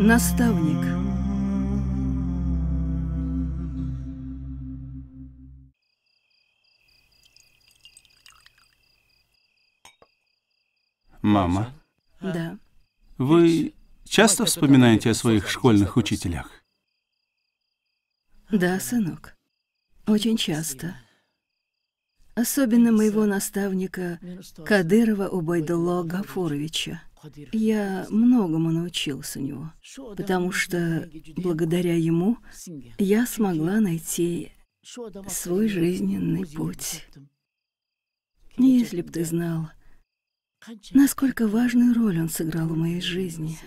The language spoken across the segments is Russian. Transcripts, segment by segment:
Наставник Мама? Да. Вы часто вспоминаете о своих школьных учителях? Да, сынок. Очень часто. Особенно моего наставника Кадырова Убайдулло Гафуровича. Я многому научился у него, потому что благодаря ему я смогла найти свой жизненный путь. Если б ты знал, насколько важную роль он сыграл в моей жизни.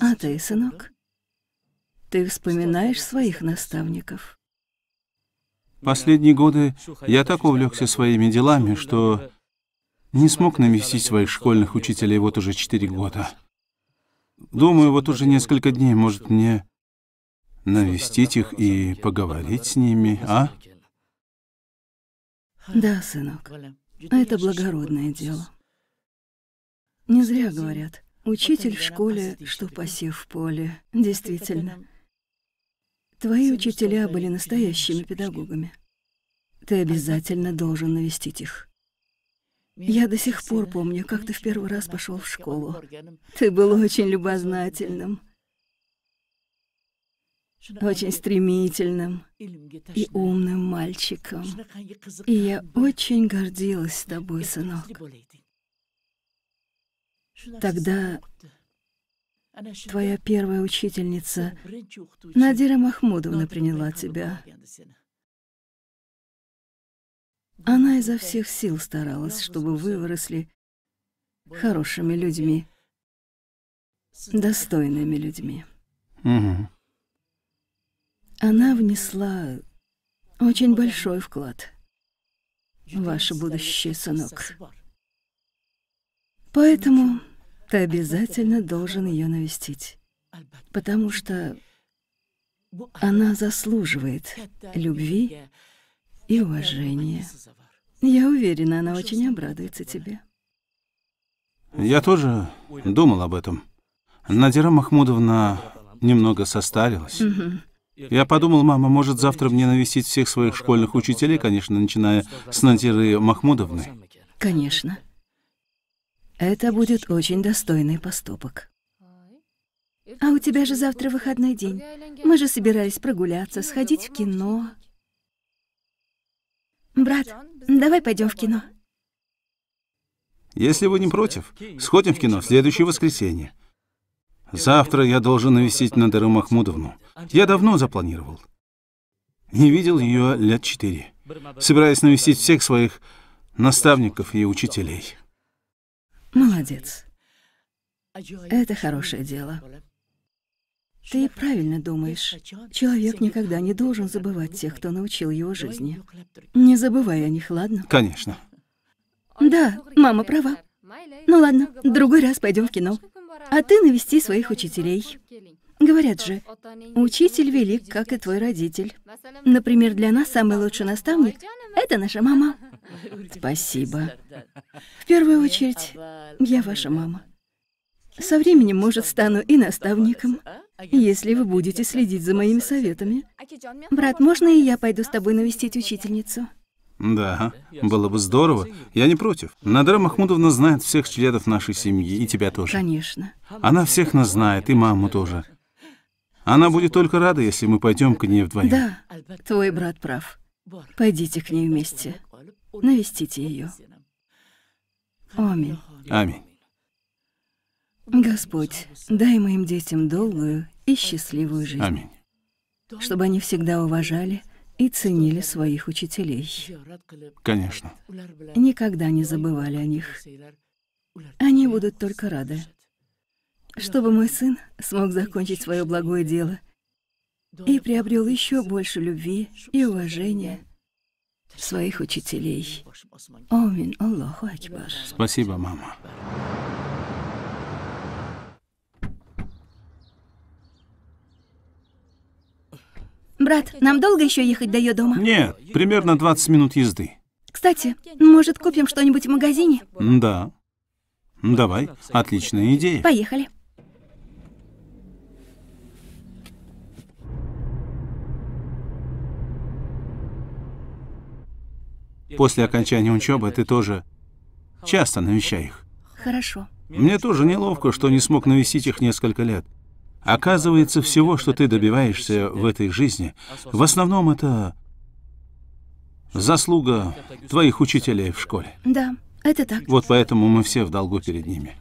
А ты, сынок, ты вспоминаешь своих наставников? Последние годы я так увлекся своими делами, что не смог навестить своих школьных учителей вот уже четыре года. Думаю, вот уже несколько дней, может, мне навестить их и поговорить с ними, а? Да, сынок, это благородное дело. Не зря говорят, учитель в школе, что посев в поле. Действительно. Твои учителя были настоящими педагогами. Ты обязательно должен навестить их. Я до сих пор помню, как ты в первый раз пошел в школу. Ты был очень любознательным, очень стремительным и умным мальчиком. И я очень гордилась тобой, сынок. Тогда твоя первая учительница Надира Махмудовна приняла тебя. Она изо всех сил старалась, чтобы вы выросли хорошими людьми, достойными людьми. Угу. Она внесла очень большой вклад в ваше будущее, сынок. Поэтому ты обязательно должен ее навестить, потому что она заслуживает любви и уважения. Я уверена, она очень обрадуется тебе. Я тоже думал об этом. Надира Махмудовна немного состарилась. Угу. Я подумал, мама, может, завтра мне навестить всех своих школьных учителей, конечно, начиная с Надиры Махмудовны. Конечно. Это будет очень достойный поступок. А у тебя же завтра выходной день. Мы же собирались прогуляться, сходить в кино. Брат, давай пойдем в кино. Если вы не против, сходим в кино в следующее воскресенье. Завтра я должен навестить Надеру Махмудовну. Я давно запланировал. Не видел ее лет четыре. Собираюсь навестить всех своих наставников и учителей. Молодец. Это хорошее дело. Ты правильно думаешь. Человек никогда не должен забывать тех, кто научил его жизни. Не забывай о них, ладно? Конечно. Да, мама права. Ну ладно, другой раз пойдем в кино. А ты навести своих учителей. Говорят же, учитель велик, как и твой родитель. Например, для нас самый лучший наставник — это наша мама. Спасибо. В первую очередь, я ваша мама. Со временем, может, стану и наставником если вы будете следить за моими советами. Брат, можно и я пойду с тобой навестить учительницу? Да, было бы здорово. Я не против. Надра Махмудовна знает всех членов нашей семьи, и тебя тоже. Конечно. Она всех нас знает, и маму тоже. Она будет только рада, если мы пойдем к ней вдвоем. Да, твой брат прав. Пойдите к ней вместе. Навестите ее. Аминь. Аминь. Господь, дай моим детям долгую и счастливую жизнь. Аминь. Чтобы они всегда уважали и ценили своих учителей. Конечно. Никогда не забывали о них. Они будут только рады. Чтобы мой сын смог закончить свое благое дело и приобрел еще больше любви и уважения своих учителей. Омин Аллаху акбар. Спасибо, мама. Брат, нам долго еще ехать до ее дома? Нет, примерно 20 минут езды. Кстати, может, купим что-нибудь в магазине? Да. Ну, давай, отличная идея. Поехали. После окончания учебы ты тоже часто навещаешь? их. Хорошо. Мне тоже неловко, что не смог навестить их несколько лет. Оказывается, всего, что ты добиваешься в этой жизни, в основном это заслуга твоих учителей в школе. Да, это так. Вот поэтому мы все в долгу перед ними.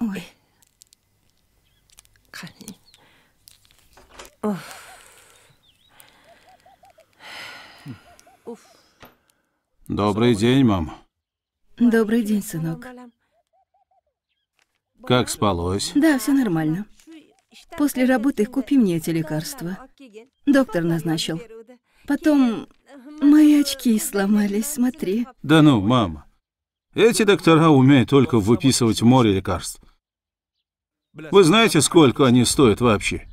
Ой. Добрый день, мама. Добрый день, сынок. Как спалось? Да, все нормально. После работы купи мне эти лекарства. Доктор назначил. Потом мои очки сломались, смотри. Да ну, мама. Эти доктора умеют только выписывать море лекарств. Вы знаете, сколько они стоят вообще?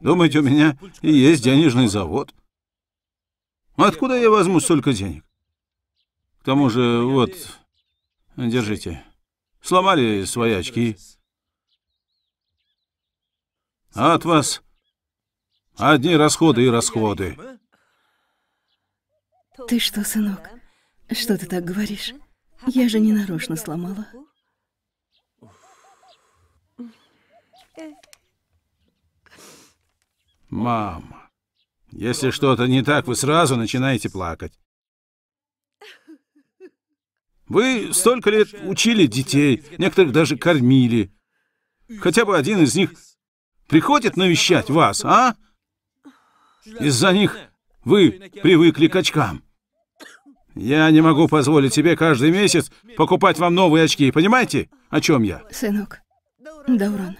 Думаете, у меня и есть денежный завод? Откуда я возьму столько денег? К тому же, вот, держите. Сломали свои очки. А от вас одни расходы и расходы. Ты что, сынок? Что ты так говоришь? Я же не нарочно сломала. Мама, если что-то не так, вы сразу начинаете плакать. Вы столько лет учили детей, некоторых даже кормили. Хотя бы один из них приходит навещать вас, а? Из-за них вы привыкли к очкам. Я не могу позволить себе каждый месяц покупать вам новые очки, понимаете, о чем я? Сынок, Даурон.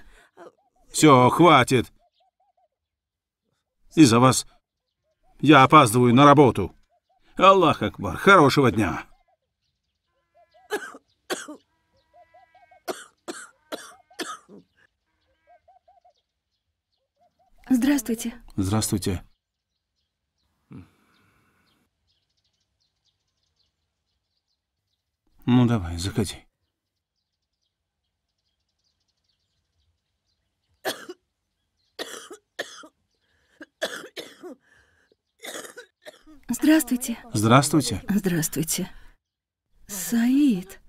Все, хватит. Из-за вас я опаздываю на работу. Аллах Акбар, хорошего дня. Здравствуйте. Здравствуйте. Ну давай, заходи. Здравствуйте. Здравствуйте. Здравствуйте. Саид.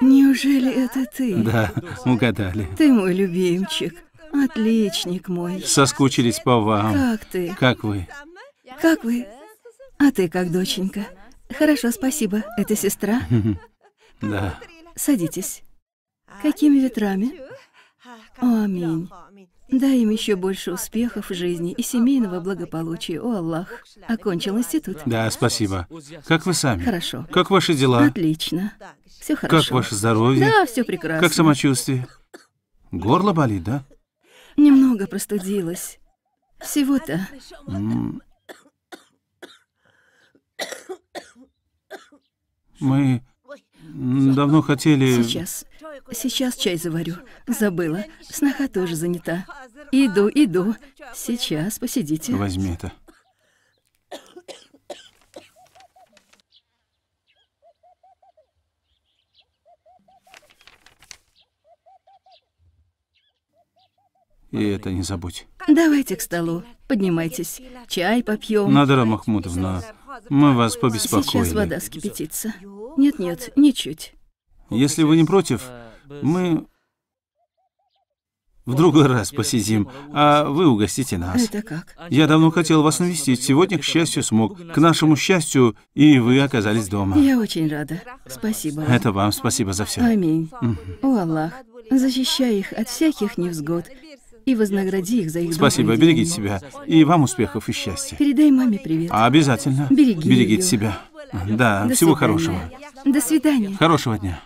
Неужели это ты? Да, угадали. Ты мой любимчик. Отличник мой. Соскучились по вам. Как ты? Как вы? Как вы? А ты как, доченька? Хорошо, спасибо. Это сестра? Да. Садитесь. Какими ветрами? Аминь. Дай им еще больше успехов в жизни и семейного благополучия, о Аллах. Окончил институт? Да, спасибо. Как вы сами? Хорошо. Как ваши дела? Отлично. Все хорошо. Как ваше здоровье? Да, все прекрасно. Как самочувствие? Горло болит, да? Немного простудилась. Всего-то. Мы давно хотели... Сейчас. Сейчас чай заварю. Забыла. Сноха тоже занята. Иду, иду. Сейчас, посидите. Возьми это. И это не забудь. Давайте к столу. Поднимайтесь. Чай попьем. Надара Махмутовна, мы вас побеспокоили. Сейчас вода скипятится. Нет-нет, ничуть. Если вы не против, мы в другой раз посидим, а вы угостите нас. Это как? Я давно хотел вас навестить. Сегодня, к счастью, смог. К нашему счастью, и вы оказались дома. Я очень рада. Спасибо. Это вам спасибо за все. Аминь. Угу. О Аллах, защищай их от всяких невзгод и вознагради их за их Спасибо, берегите себя. И вам успехов и счастья. Передай маме привет. Обязательно. Береги Берегите ее. себя. Да, До всего свидания. хорошего. До свидания. Хорошего дня.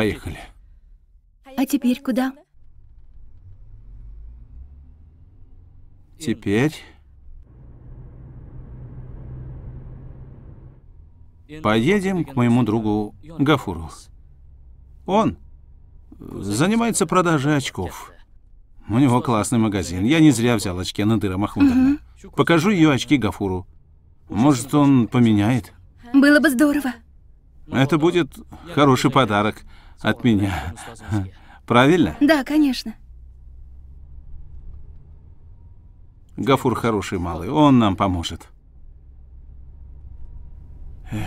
Поехали. А теперь куда? Теперь поедем к моему другу Гафуру. Он э, занимается продажей очков. У него классный магазин. Я не зря взял очки Надыра Махмудовна. Угу. Покажу ее очки Гафуру. Может, он поменяет? Было бы здорово. Это будет хороший подарок от меня. Правильно? Да, конечно. Гафур хороший малый, он нам поможет. Эх.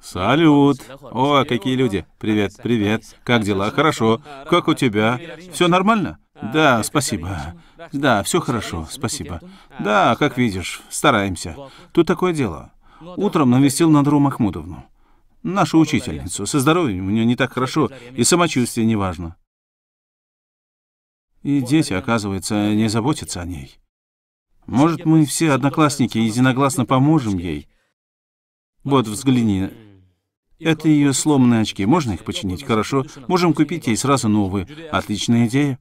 Салют. О, какие люди. Привет, привет. Как дела? Хорошо. Как у тебя? Все нормально? Да, спасибо. Да, все хорошо, спасибо. Да, как видишь, стараемся. Тут такое дело. Утром навестил Надру Махмудовну, нашу учительницу. Со здоровьем у нее не так хорошо, и самочувствие неважно. И дети, оказывается, не заботятся о ней. Может, мы все одноклассники единогласно поможем ей? Вот, взгляни. Это ее сломанные очки. Можно их починить? Хорошо. Можем купить ей сразу новые. Отличная идея.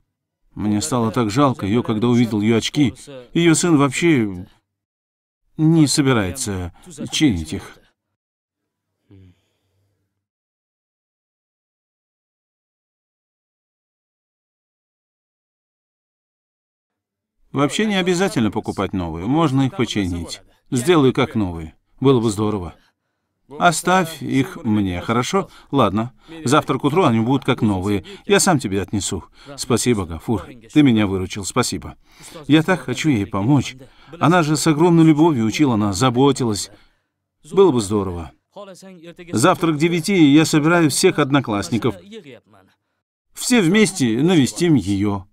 Мне стало так жалко ее, когда увидел ее очки. Ее сын вообще не собирается чинить их. Вообще не обязательно покупать новые, можно их починить. Сделаю как новые. Было бы здорово. Оставь их мне, хорошо? Ладно. Завтра к утру они будут как новые. Я сам тебе отнесу. Спасибо, Гафур. Ты меня выручил. Спасибо. Я так хочу ей помочь. Она же с огромной любовью учила нас, заботилась. Было бы здорово. Завтра к девяти я собираю всех одноклассников. Все вместе навестим ее.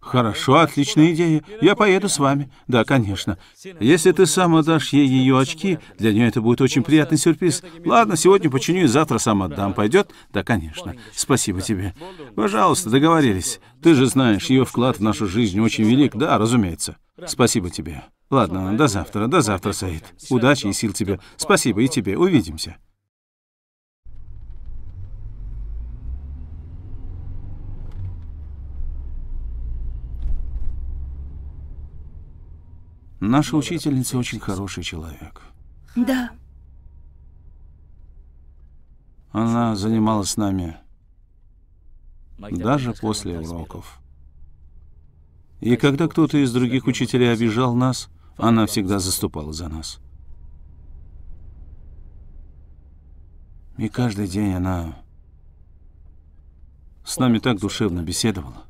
Хорошо, отличная идея. Я поеду с вами. Да, конечно. Если ты сам отдашь ей ее очки, для нее это будет очень приятный сюрприз. Ладно, сегодня починю и завтра сам отдам. Пойдет? Да, конечно. Спасибо тебе. Пожалуйста, договорились. Ты же знаешь, ее вклад в нашу жизнь очень велик. Да, разумеется. Спасибо тебе. Ладно, до завтра, до завтра, Саид. Удачи и сил тебе. Спасибо и тебе. Увидимся. Наша учительница очень хороший человек. Да. Она занималась с нами даже после уроков. И когда кто-то из других учителей обижал нас, она всегда заступала за нас. И каждый день она с нами так душевно беседовала.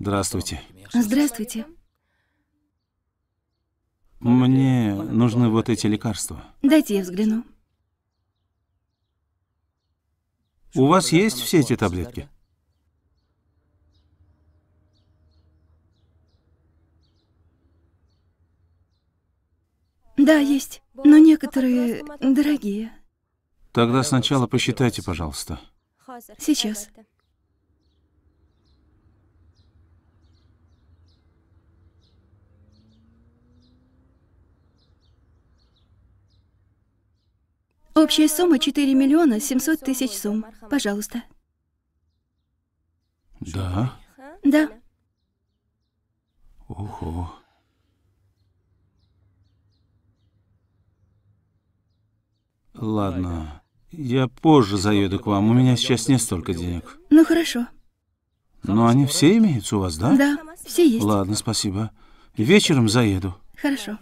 Здравствуйте. Здравствуйте. Мне нужны вот эти лекарства. Дайте я взгляну. У вас есть все эти таблетки? Да, есть. Но некоторые дорогие. Тогда сначала посчитайте, пожалуйста. Сейчас. Общая сумма 4 миллиона 700 тысяч сум. Пожалуйста. Да? Да. Ого. Ладно, я позже заеду к вам. У меня сейчас не столько денег. Ну хорошо. Но они все имеются у вас, да? Да, все есть. Ладно, спасибо. Вечером заеду. Хорошо.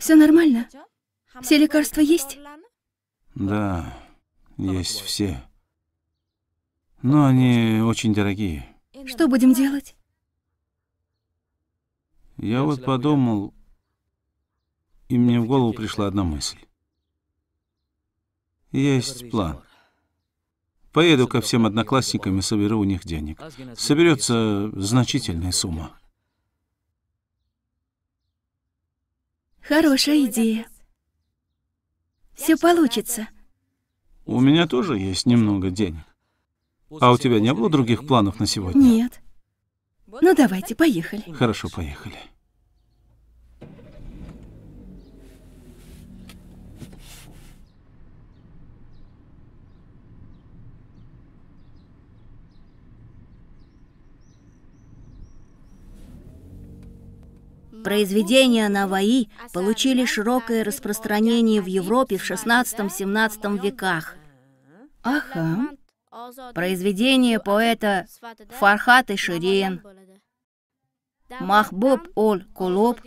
Все нормально? Все лекарства есть? Да, есть все. Но они очень дорогие. Что будем делать? Я вот подумал, и мне в голову пришла одна мысль. Есть план. Поеду ко всем одноклассникам и соберу у них денег. Соберется значительная сумма. Хорошая идея. Все получится. У меня тоже есть немного денег. А у тебя не было других планов на сегодня? Нет. Ну давайте, поехали. Хорошо, поехали. Произведения Наваи получили широкое распространение в Европе в XVI-XVII веках. Ага. Произведения поэта Фархата Ширин, Махбуб Оль-Кулуб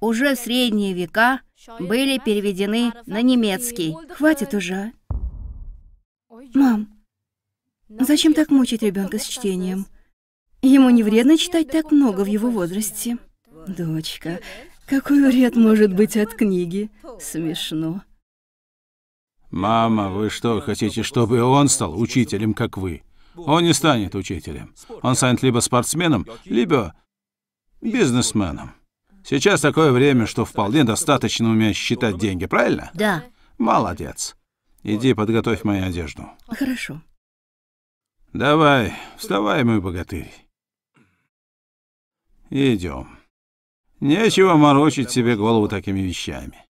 уже в средние века были переведены на немецкий. Хватит уже. Мам, зачем так мучить ребенка с чтением? Ему не вредно читать так много в его возрасте. Дочка, какой вред может быть от книги? Смешно. Мама, вы что, хотите, чтобы он стал учителем, как вы? Он не станет учителем. Он станет либо спортсменом, либо бизнесменом. Сейчас такое время, что вполне достаточно уметь считать деньги, правильно? Да. Молодец. Иди подготовь мою одежду. Хорошо. Давай, вставай, мой богатырь. Идем. Нечего морочить себе голову такими вещами.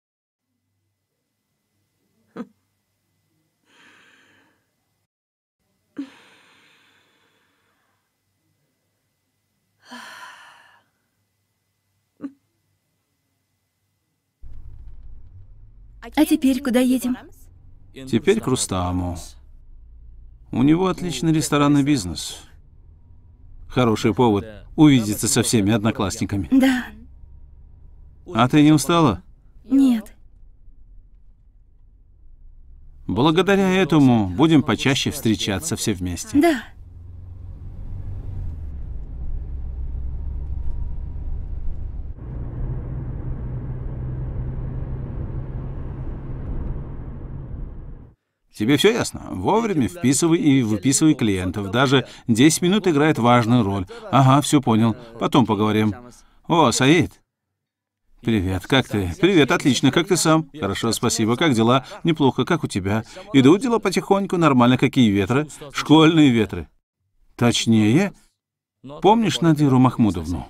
А теперь куда едем? Теперь к Рустаму. У него отличный ресторанный бизнес. Хороший повод увидеться со всеми одноклассниками. Да. А ты не устала? Нет. Благодаря этому будем почаще встречаться все вместе. Да. Тебе все ясно? Вовремя вписывай и выписывай клиентов. Даже 10 минут играет важную роль. Ага, все понял. Потом поговорим. О, Саид, «Привет, как ты?» «Привет, отлично, как ты сам?» «Хорошо, спасибо, как дела?» «Неплохо, как у тебя?» «Идут дела потихоньку, нормально, какие ветры?» «Школьные ветры». «Точнее, помнишь Надиру Махмудовну?»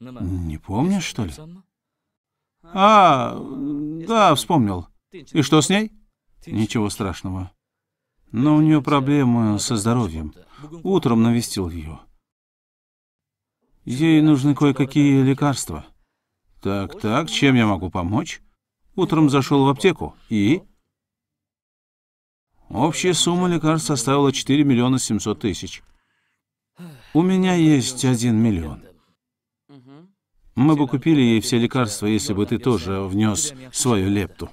«Не помнишь, что ли?» «А, да, вспомнил. И что с ней?» «Ничего страшного. Но у нее проблемы со здоровьем. Утром навестил ее. Ей нужны кое-какие лекарства. Так, так, чем я могу помочь? Утром зашел в аптеку и... Общая сумма лекарств составила 4 миллиона 700 тысяч. У меня есть 1 миллион. Мы бы купили ей все лекарства, если бы ты тоже внес свою лепту.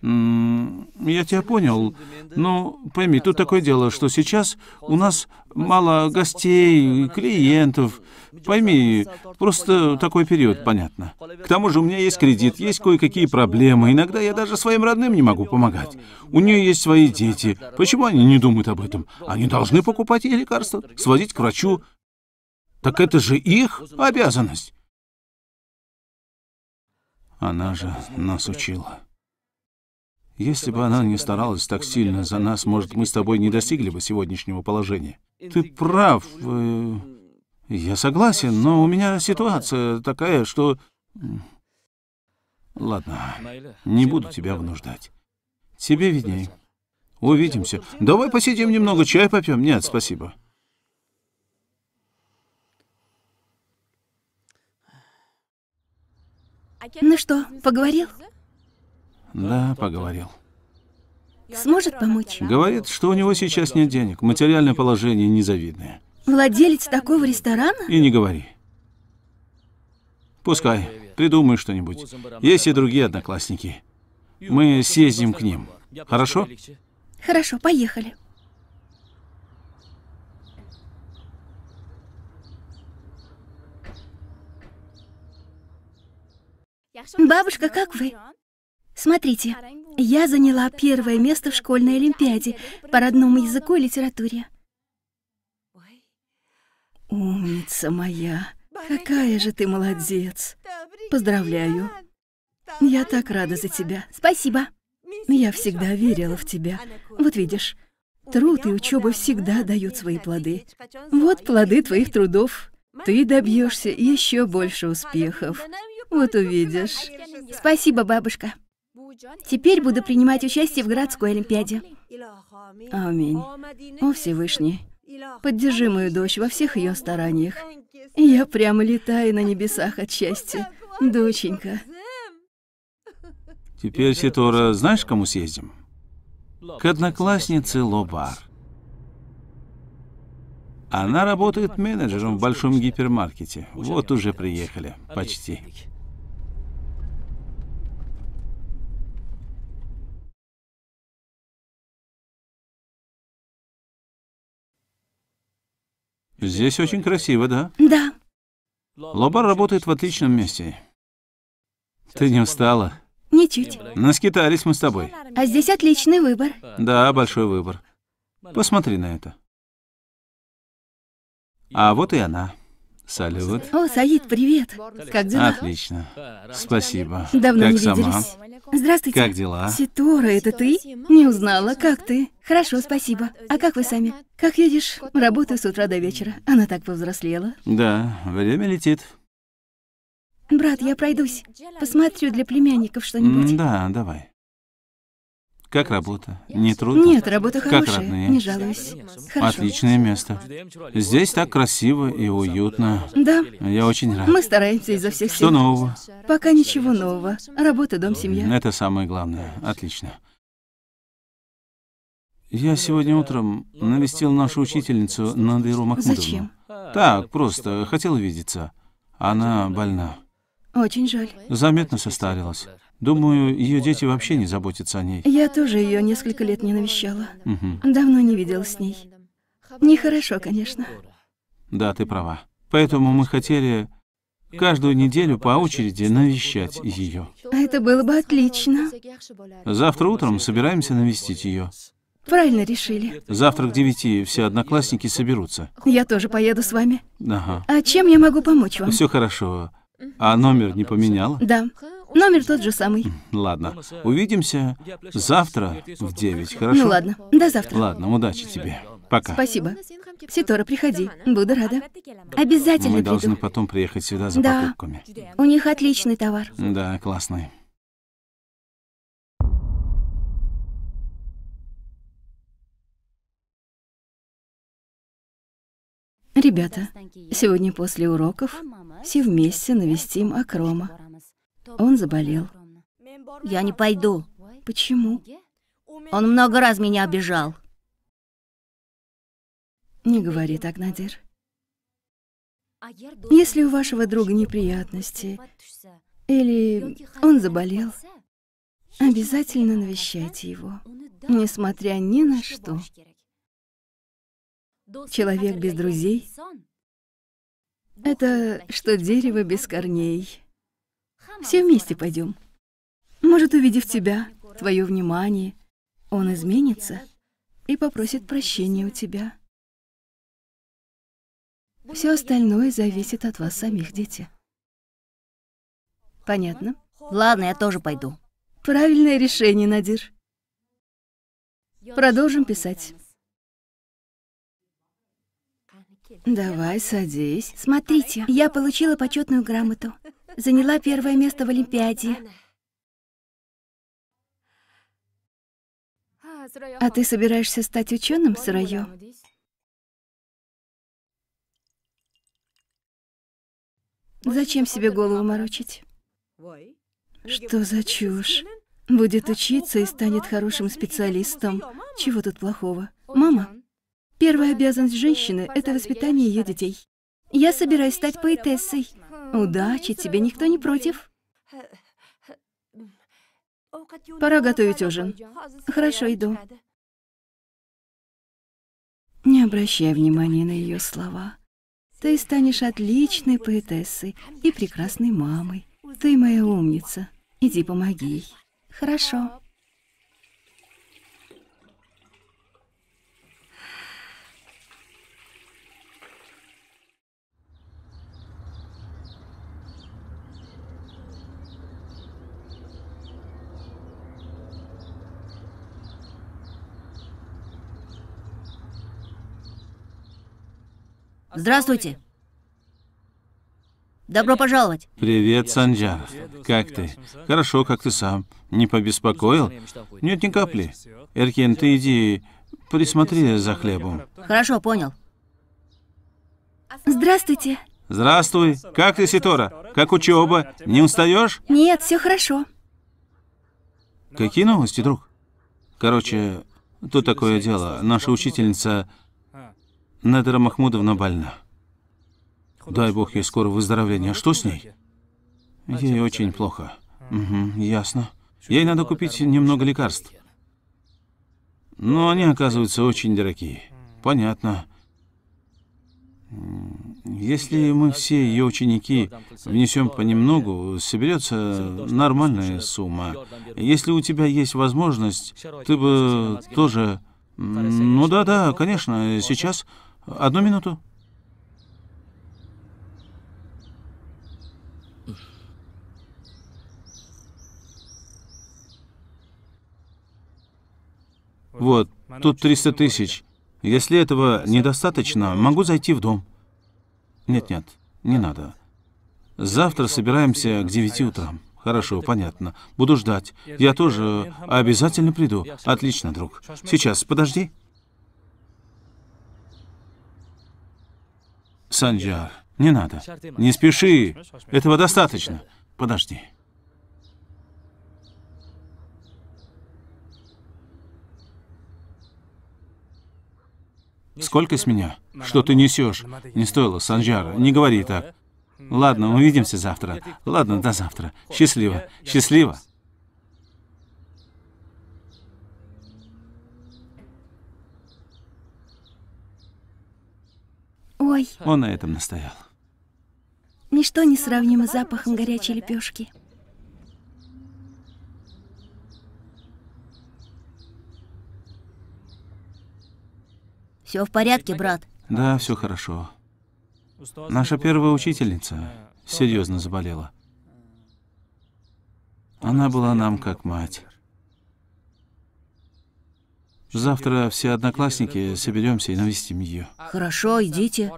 Я тебя понял. Но пойми, тут такое дело, что сейчас у нас мало гостей, клиентов. Пойми, просто такой период, понятно. К тому же у меня есть кредит, есть кое-какие проблемы. Иногда я даже своим родным не могу помогать. У нее есть свои дети. Почему они не думают об этом? Они должны покупать ей лекарства, сводить к врачу. Так это же их обязанность. Она же нас учила. Если бы она не старалась так сильно за нас, может, мы с тобой не достигли бы сегодняшнего положения. Ты прав. Э, я согласен, но у меня ситуация такая, что... Ладно, не буду тебя вынуждать. Тебе видней. Увидимся. Давай посидим немного, чай попьем. Нет, спасибо. Ну что, поговорил? Да, поговорил. Сможет помочь? Говорит, что у него сейчас нет денег, материальное положение незавидное. Владелец такого ресторана? И не говори. Пускай, придумай что-нибудь. Есть и другие одноклассники. Мы съездим к ним. Хорошо? Хорошо, поехали. Бабушка, как вы? Смотрите, я заняла первое место в школьной олимпиаде по родному языку и литературе. Умница моя, какая же ты молодец. Поздравляю. Я так рада за тебя. Спасибо. Я всегда верила в тебя. Вот видишь, труд и учеба всегда дают свои плоды. Вот плоды твоих трудов. Ты добьешься еще больше успехов. Вот увидишь. Спасибо, бабушка. Теперь буду принимать участие в городской олимпиаде. Аминь. О Всевышний, поддержи мою дочь во всех ее стараниях. Я прямо летаю на небесах от счастья, доченька. Теперь, Ситора, знаешь, к кому съездим? К однокласснице Лобар. Она работает менеджером в большом гипермаркете. Вот уже приехали. Почти. Здесь очень красиво, да? Да. Лобар работает в отличном месте. Ты не устала? Ничуть. Наскитались мы с тобой. А здесь отличный выбор. Да, большой выбор. Посмотри на это. А вот и она. Салют. О, Саид, привет. Как дела? Отлично. Спасибо. Давно как не сама? виделись. Здравствуйте. Как дела? Ситора, это ты? Не узнала, как ты? Хорошо, спасибо. А как вы сами? Как едешь? работаю с утра до вечера. Она так повзрослела. Да, время летит. Брат, я пройдусь. Посмотрю для племянников что-нибудь. Да, давай. Как работа? Не трудно? Нет, работа хорошая. Как родные? Не жалуюсь. Хорошо. Отличное место. Здесь так красиво и уютно. Да. Я очень рад. Мы стараемся изо всех сил. Что нового? Пока ничего нового. Работа, дом, семья. Это самое главное. Отлично. Я сегодня утром навестил нашу учительницу Надыру Махмудовну. Зачем? Так, просто хотел увидеться. Она больна. Очень жаль. Заметно состарилась. Думаю, ее дети вообще не заботятся о ней. Я тоже ее несколько лет не навещала. Угу. Давно не видел с ней. Нехорошо, конечно. Да, ты права. Поэтому мы хотели каждую неделю по очереди навещать ее. А это было бы отлично. Завтра утром собираемся навестить ее. Правильно решили. Завтра к девяти все одноклассники соберутся. Я тоже поеду с вами. Ага. А чем я могу помочь вам? Все хорошо. А номер не поменяла? Да. Номер тот же самый. Хм, ладно, увидимся завтра в 9, ну хорошо? Ну ладно, до завтра. Ладно, удачи тебе. Пока. Спасибо. Ситора, приходи. Ну, буду рада. Обязательно Мы приду. должны потом приехать сюда за да. покупками. У них отличный товар. Да, классный. Ребята, сегодня после уроков все вместе навестим Акрома. Он заболел. Я не пойду. Почему? Он много раз меня обижал. Не говори так, Надир. Если у вашего друга неприятности или он заболел, обязательно навещайте его, несмотря ни на что. Человек без друзей — это что дерево без корней. Все вместе пойдем. Может, увидев тебя, твое внимание, он изменится и попросит прощения у тебя. Все остальное зависит от вас самих, дети. Понятно? Ладно, я тоже пойду. Правильное решение, Надир. Продолжим писать. Давай, садись. Смотрите, я получила почетную грамоту заняла первое место в Олимпиаде. А ты собираешься стать ученым, Сарайо? Зачем себе голову морочить? Что за чушь? Будет учиться и станет хорошим специалистом. Чего тут плохого? Мама, первая обязанность женщины — это воспитание ее детей. Я собираюсь стать поэтессой. Удачи тебе, никто не против. Пора готовить ужин. Хорошо, иду. Не обращай внимания на ее слова. Ты станешь отличной поэтессой и прекрасной мамой. Ты моя умница. Иди помоги ей. Хорошо. Здравствуйте. Добро пожаловать. Привет, Санджар. Как ты? Хорошо, как ты сам. Не побеспокоил? Нет ни капли. Эркин, ты иди, присмотри за хлебом. Хорошо, понял. Здравствуйте. Здравствуй. Как ты, Ситора? Как учеба? Не устаешь? Нет, все хорошо. Какие новости, друг? Короче, тут такое дело. Наша учительница Недера Махмудовна больна. Дай бог ей скоро выздоровление. А Что с ней? Ей очень плохо. Угу, ясно. Ей надо купить немного лекарств. Но они оказываются очень дорогие. Понятно. Если мы все ее ученики внесем понемногу, соберется нормальная сумма. Если у тебя есть возможность, ты бы тоже... Ну да-да, конечно, сейчас Одну минуту. Вот, тут 300 тысяч. Если этого недостаточно, могу зайти в дом. Нет-нет, не надо. Завтра собираемся к 9 утра. Хорошо, понятно. Буду ждать. Я тоже обязательно приду. Отлично, друг. Сейчас, подожди. Санджар, не надо. Не спеши. Этого достаточно. Подожди. Сколько с меня? Что ты несешь? Не стоило, Санджара, не говори так. Ладно, увидимся завтра. Ладно, до завтра. Счастливо. Счастливо. Ой. Он на этом настоял. Ничто не сравнимо с запахом горячей лепешки. Все в порядке, брат? Да, все хорошо. Наша первая учительница серьезно заболела. Она была нам как мать. Завтра все одноклассники соберемся и навестим ее. Хорошо, идите.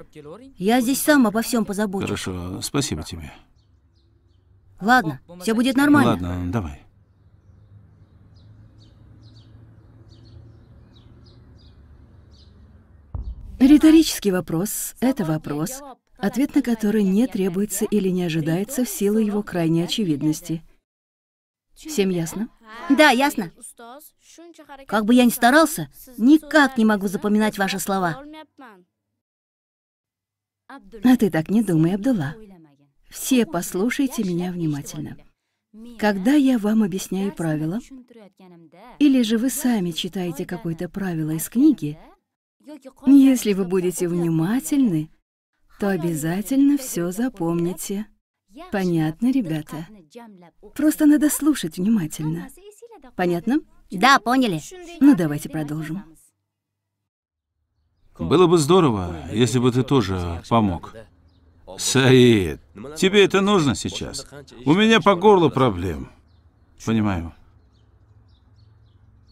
Я здесь сам обо всем позабочусь. Хорошо, спасибо тебе. Ладно, все будет нормально. Ладно, давай. Риторический вопрос — это вопрос, ответ на который не требуется или не ожидается в силу его крайней очевидности — Всем ясно? Да, ясно. Как бы я ни старался, никак не могу запоминать ваши слова. А ты так не думай, Абдулла. Все послушайте меня внимательно. Когда я вам объясняю правила, или же вы сами читаете какое-то правило из книги, если вы будете внимательны, то обязательно все запомните. Понятно, ребята. Просто надо слушать внимательно. Понятно? Да, поняли. Ну, давайте продолжим. Было бы здорово, если бы ты тоже помог. Саид, ну, тебе это нужно сейчас? У меня по горло проблем. Понимаю.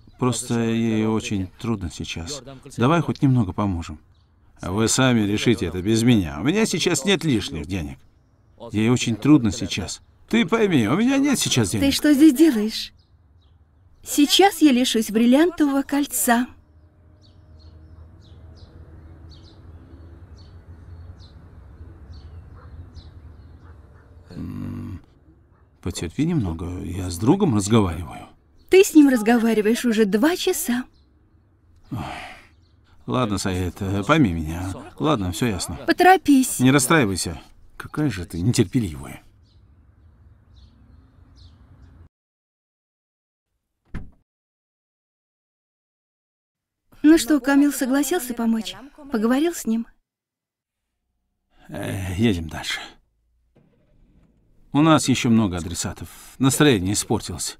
А просто ей очень трудно сейчас. Давай хоть немного поможем. А вы сами решите это без меня. У меня сейчас нет лишних денег. Ей очень трудно сейчас. Ты пойми, у меня нет сейчас денег. Ты что здесь делаешь? Сейчас я лишусь бриллиантового кольца. Потерпи немного, я с другом разговариваю. Ты с ним разговариваешь уже два часа. Ой. Ладно, Саид, э, пойми меня. Ладно, все ясно. Поторопись. Не расстраивайся. Какая же ты нетерпеливая. Ну что, Камил согласился помочь? Поговорил с ним? Э, едем дальше. У нас еще много адресатов. Настроение испортилось.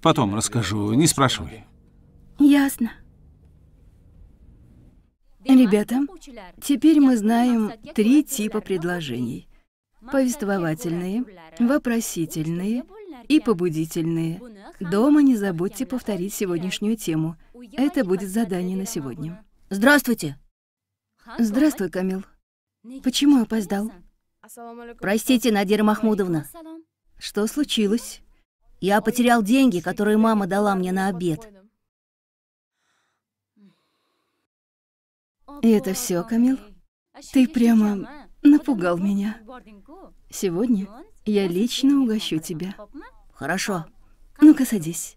Потом расскажу, не спрашивай. Ясно. Ребята, теперь мы знаем три типа предложений повествовательные, вопросительные и побудительные. Дома не забудьте повторить сегодняшнюю тему. Это будет задание на сегодня. Здравствуйте! Здравствуй, Камил. Почему опоздал? Простите, Надира Махмудовна. Что случилось? Я потерял деньги, которые мама дала мне на обед. И это все, Камил? Ты прямо напугал меня. Сегодня я лично угощу тебя. Хорошо. Ну-ка, садись.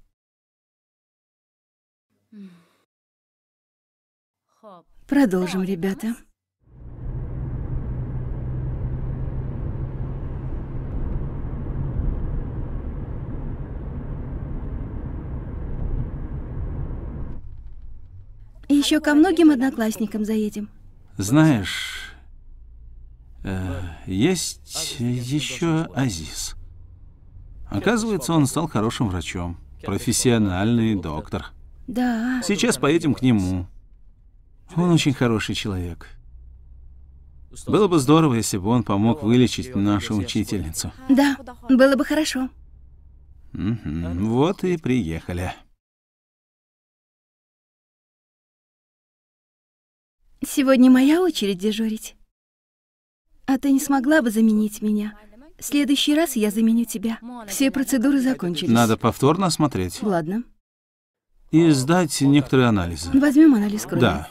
Продолжим, ребята. Еще ко многим одноклассникам заедем. Знаешь, Э, есть еще Азиз. Оказывается, он стал хорошим врачом. Профессиональный доктор. Да. Сейчас поедем к нему. Он очень хороший человек. Было бы здорово, если бы он помог вылечить нашу учительницу. Да, было бы хорошо. Угу. Вот и приехали. Сегодня моя очередь дежурить. А ты не смогла бы заменить меня? В следующий раз я заменю тебя. Все процедуры закончились. Надо повторно осмотреть. Ладно. И сдать некоторые анализы. Возьмем анализ крови. Да.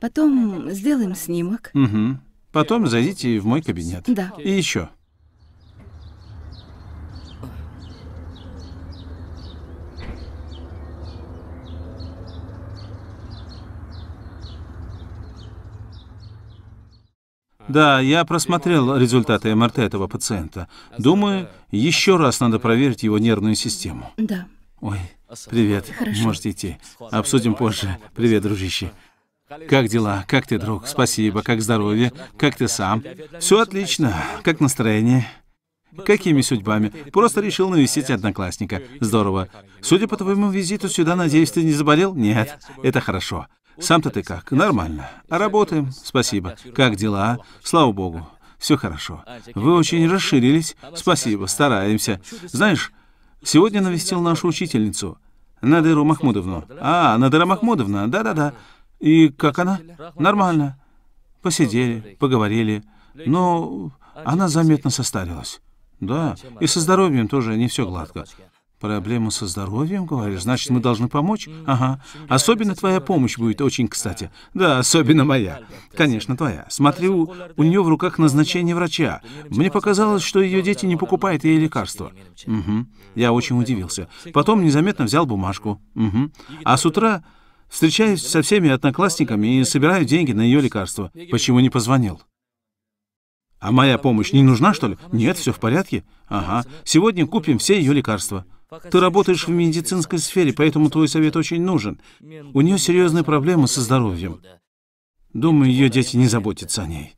Потом сделаем снимок. Угу. Потом зайдите в мой кабинет. Да. И еще. Да, я просмотрел результаты МРТ этого пациента. Думаю, еще раз надо проверить его нервную систему. Да. Ой, привет. Хорошо. Можете идти. Обсудим позже. Привет, дружище. Как дела? Как ты, друг? Спасибо. Как здоровье? Как ты сам? Все отлично. Как настроение? Какими судьбами? Просто решил навестить одноклассника. Здорово. Судя по твоему визиту сюда, надеюсь, ты не заболел? Нет. Это хорошо. Сам-то ты как? Нормально. А работаем? Спасибо. Как дела? А? Слава богу. Все хорошо. Вы очень расширились. Спасибо, стараемся. Знаешь, сегодня навестил нашу учительницу, Надыру Махмудовну. А, Надыра Махмудовна, да-да-да. И как она? Нормально. Посидели, поговорили. Но она заметно состарилась. Да, и со здоровьем тоже не все гладко. Проблема со здоровьем, говоришь? Значит, мы должны помочь? Ага. Особенно твоя помощь будет очень кстати. Да, особенно моя. Конечно, твоя. Смотрю, у нее в руках назначение врача. Мне показалось, что ее дети не покупают ей лекарства. Угу. Я очень удивился. Потом незаметно взял бумажку. Угу. А с утра встречаюсь со всеми одноклассниками и собираю деньги на ее лекарства. Почему не позвонил? А моя помощь не нужна, что ли? Нет, все в порядке. Ага. Сегодня купим все ее лекарства. Ты работаешь в медицинской сфере, поэтому твой совет очень нужен. У нее серьезные проблемы со здоровьем. Думаю, ее дети не заботятся о ней.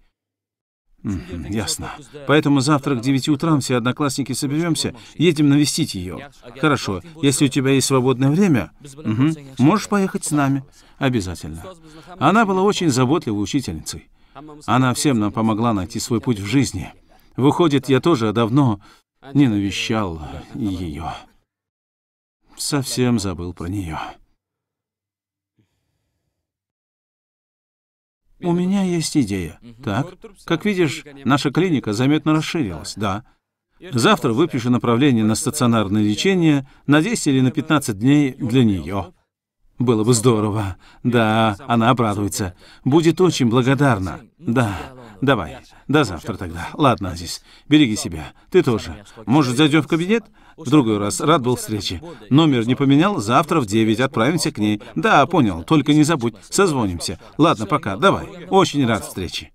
Mm, ясно. Поэтому завтра к 9 утра все одноклассники соберемся, едем навестить ее. Хорошо. Если у тебя есть свободное время, угу, можешь поехать с нами. Обязательно. Она была очень заботливой учительницей. Она всем нам помогла найти свой путь в жизни. Выходит, я тоже давно не навещал ее. Совсем забыл про нее. У меня есть идея. Так, как видишь, наша клиника заметно расширилась, да. Завтра выпишу направление на стационарное лечение на 10 или на 15 дней для нее. Было бы здорово. Да, она обрадуется. Будет очень благодарна. Да. Давай. До завтра тогда. Ладно, Азис. Береги себя. Ты тоже. Может, зайдем в кабинет? В другой раз. Рад был встрече. Номер не поменял? Завтра в 9 отправимся к ней. Да, понял. Только не забудь. Созвонимся. Ладно, пока. Давай. Очень рад встрече.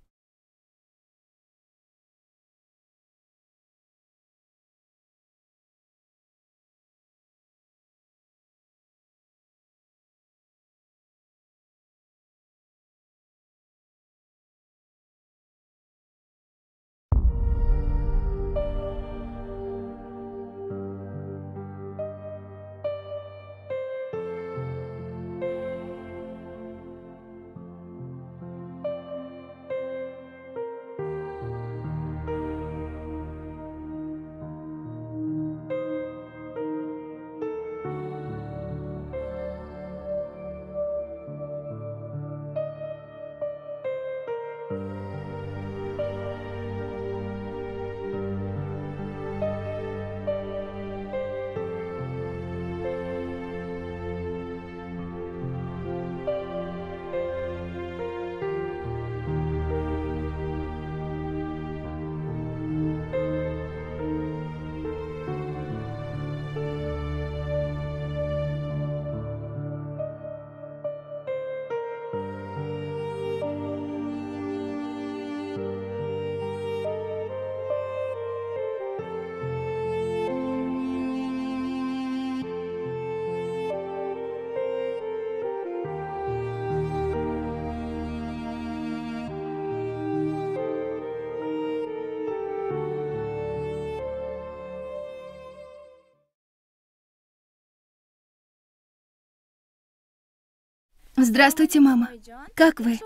Здравствуйте, мама. Как вы?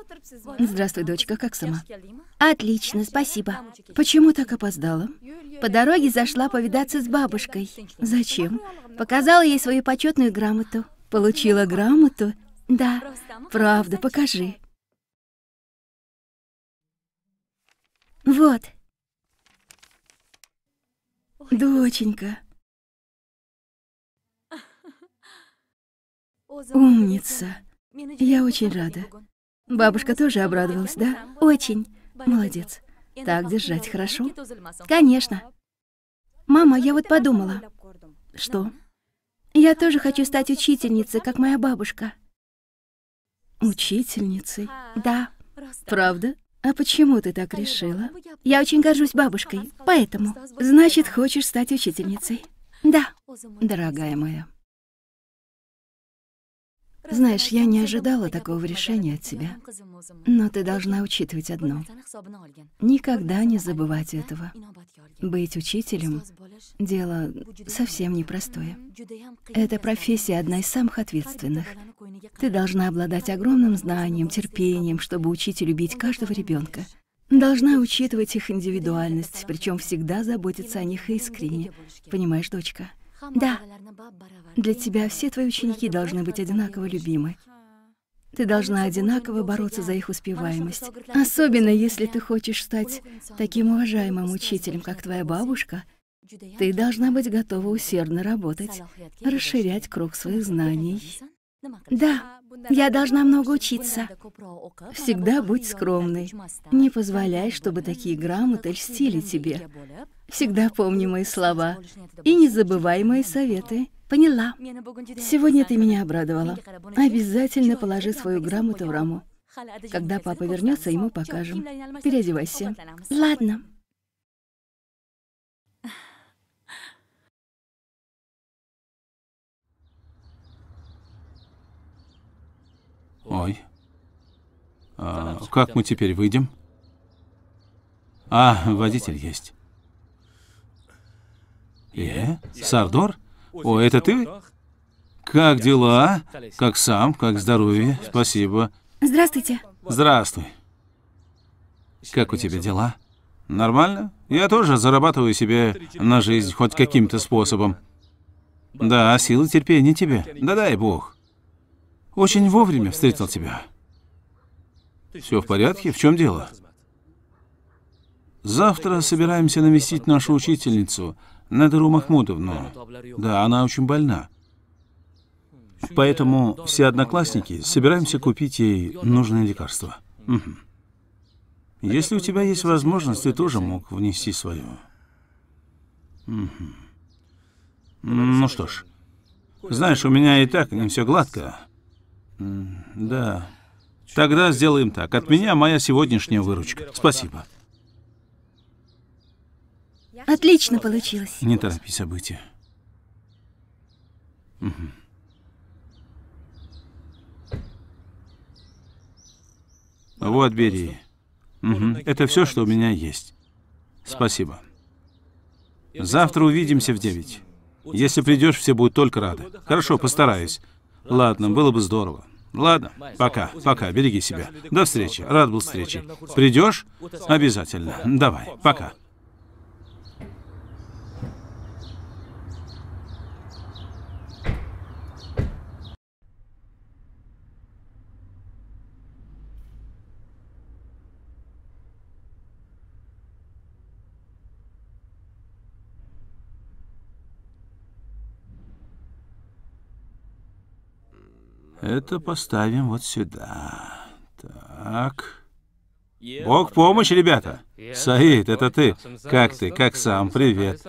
Здравствуй, дочка, как сама? Отлично, спасибо. Почему так опоздала? По дороге зашла повидаться с бабушкой. Зачем? Показала ей свою почетную грамоту. Получила грамоту? Да. Правда, покажи. Вот. Доченька. Умница. Я очень рада. Бабушка тоже обрадовалась, да? Очень. Молодец. Так держать хорошо? Конечно. Мама, я вот подумала. Что? Я тоже хочу стать учительницей, как моя бабушка. Учительницей? Да. Правда? А почему ты так решила? Я очень горжусь бабушкой, поэтому. Значит, хочешь стать учительницей? Да. Дорогая моя, знаешь, я не ожидала такого решения от тебя. Но ты должна учитывать одно. Никогда не забывать этого. Быть учителем — дело совсем непростое. Эта профессия одна из самых ответственных. Ты должна обладать огромным знанием, терпением, чтобы учить и любить каждого ребенка. Должна учитывать их индивидуальность, причем всегда заботиться о них искренне. Понимаешь, дочка? Да. Для тебя все твои ученики должны быть одинаково любимы. Ты должна одинаково бороться за их успеваемость. Особенно если ты хочешь стать таким уважаемым учителем, как твоя бабушка, ты должна быть готова усердно работать, расширять круг своих знаний. Да, я должна много учиться. Всегда будь скромной. Не позволяй, чтобы такие грамоты льстили тебе. Всегда помни мои слова и незабываемые советы. Поняла. Сегодня ты меня обрадовала. Обязательно положи свою грамоту в раму. Когда папа вернется, ему покажем. Переодевайся. Ладно. Ой. А, как мы теперь выйдем? А, водитель есть. Э? Сардор? О, это ты? Как дела? Как сам? Как здоровье? Спасибо. Здравствуйте. Здравствуй. Как у тебя дела? Нормально? Я тоже зарабатываю себе на жизнь хоть каким-то способом. Да, силы терпения тебе. Да дай бог. Очень вовремя встретил тебя. Все в порядке? В чем дело? Завтра собираемся навестить нашу учительницу, Надару Махмудовну. Да, она очень больна. Поэтому все одноклассники собираемся купить ей нужное лекарство. Угу. Если у тебя есть возможность, ты тоже мог внести свою. Угу. Ну что ж, знаешь, у меня и так не все гладко. Да. Тогда сделаем так. От меня моя сегодняшняя выручка. Спасибо. Отлично получилось. Не торопись события. Угу. Вот, бери. Угу. Это все, что у меня есть. Спасибо. Завтра увидимся в 9. Если придешь, все будут только рады. Хорошо, постараюсь. Ладно, было бы здорово. Ладно, пока, пока, береги себя. До встречи, рад был встрече. Придешь? Обязательно. Давай, пока. Это поставим вот сюда. Так. Бог помощь, ребята. Саид, это ты. Как ты? Как сам? Привет.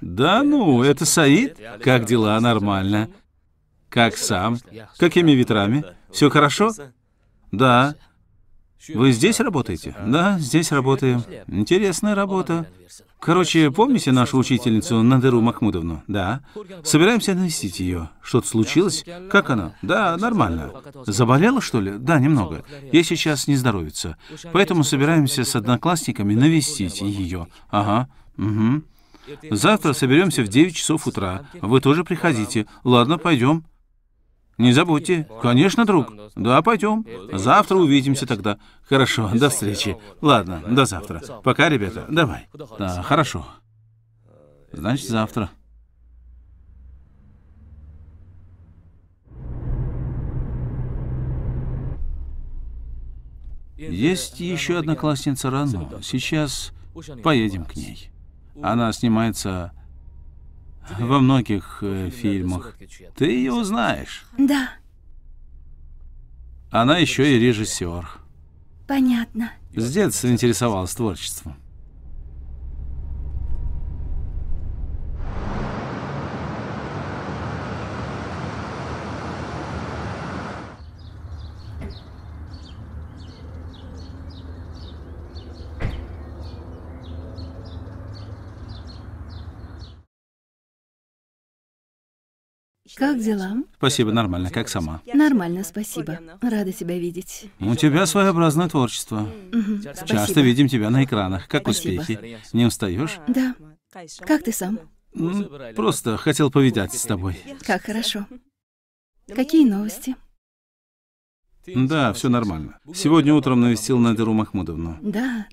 Да ну, это Саид? Как дела? Нормально. Как сам? Какими ветрами? Все хорошо? Да. Вы здесь работаете? Да, здесь работаем. Интересная работа. Короче, помните нашу учительницу Надеру Махмудовну? Да. Собираемся навестить ее. Что-то случилось? Как она? Да, нормально. Заболела, что ли? Да, немного. Ей сейчас не здоровится. Поэтому собираемся с одноклассниками навестить ее. Ага. Угу. Завтра соберемся в 9 часов утра. Вы тоже приходите. Ладно, пойдем. Не забудьте. Конечно, друг. Да, пойдем. Завтра увидимся тогда. Хорошо, до встречи. Ладно, до завтра. Пока, ребята. Давай. Да, хорошо. Значит, завтра. Есть еще одноклассница Рано. Сейчас поедем к ней. Она снимается во многих э, фильмах. Ты ее узнаешь. Да. Она еще и режиссер. Понятно. С детства интересовалась творчеством. Как дела? Спасибо, нормально. Как сама? Нормально, спасибо. Рада тебя видеть. У тебя своеобразное творчество. Угу. Часто спасибо. видим тебя на экранах. Как спасибо. успехи? Не устаешь? Да. Как ты сам? Просто хотел повидать с тобой. Как хорошо. Какие новости? Да, все нормально. Сегодня утром навестил Надеру Махмудовну. Да.